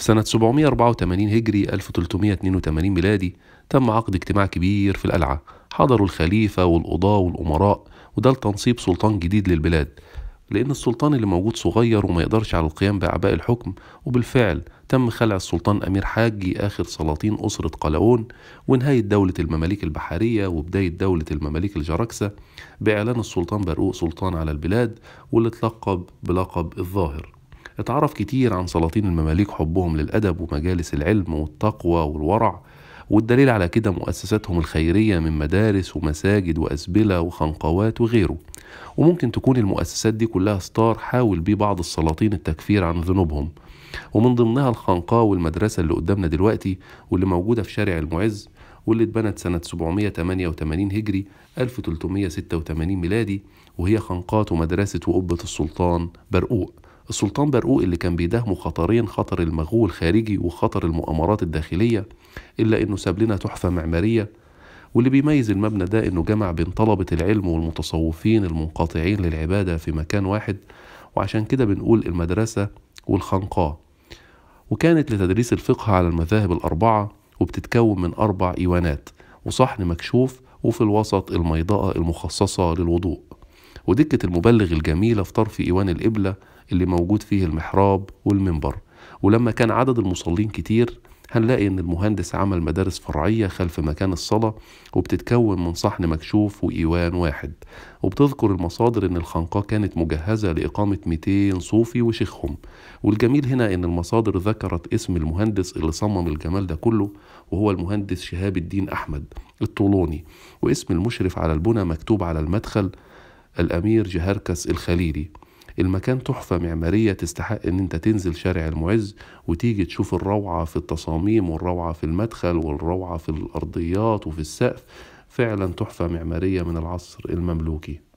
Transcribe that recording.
في سنة 784 هجري 1382 ميلادي تم عقد اجتماع كبير في القلعة حضروا الخليفة والقضاة والأمراء وده لتنصيب سلطان جديد للبلاد لأن السلطان اللي موجود صغير وما يقدرش على القيام بأعباء الحكم وبالفعل تم خلع السلطان أمير حاجي آخر سلاطين أسرة قلاون ونهاية دولة المماليك البحرية وبداية دولة المماليك الجراكسة بإعلان السلطان برقوق سلطان على البلاد واللي اتلقب بلقب الظاهر اتعرف كتير عن سلاطين المماليك حبهم للأدب ومجالس العلم والتقوى والورع والدليل على كده مؤسساتهم الخيرية من مدارس ومساجد وأسبلة وخنقوات وغيره وممكن تكون المؤسسات دي كلها ستار حاول بيه بعض السلاطين التكفير عن ذنوبهم ومن ضمنها الخنقاء والمدرسة اللي قدامنا دلوقتي واللي موجودة في شارع المعز واللي اتبنت سنة 788 هجري 1386 ميلادي وهي خنقات ومدرسة وقبة السلطان برقوق السلطان برقوق اللي كان بيداهمه خطرين خطر المغول الخارجي وخطر المؤامرات الداخلية إلا إنه ساب لنا تحفة معمارية واللي بيميز المبنى ده إنه جمع بين طلبة العلم والمتصوفين المنقطعين للعبادة في مكان واحد وعشان كده بنقول المدرسة والخنقاء وكانت لتدريس الفقه على المذاهب الأربعة وبتتكون من أربع إيوانات وصحن مكشوف وفي الوسط الميضاء المخصصة للوضوء ودكة المبلغ الجميلة في طرف إيوان القبلة اللي موجود فيه المحراب والمنبر ولما كان عدد المصلين كتير هنلاقي إن المهندس عمل مدارس فرعية خلف مكان الصلاة وبتتكون من صحن مكشوف وإيوان واحد وبتذكر المصادر إن الخنقاة كانت مجهزة لإقامة 200 صوفي وشيخهم والجميل هنا إن المصادر ذكرت اسم المهندس اللي صمم الجمال ده كله وهو المهندس شهاب الدين أحمد الطولوني واسم المشرف على البنى مكتوب على المدخل الأمير جهركس الخليلي المكان تحفة معمارية تستحق إن أنت تنزل شارع المعز وتيجي تشوف الروعة في التصاميم والروعة في المدخل والروعة في الأرضيات وفي السقف فعلا تحفة معمارية من العصر المملوكي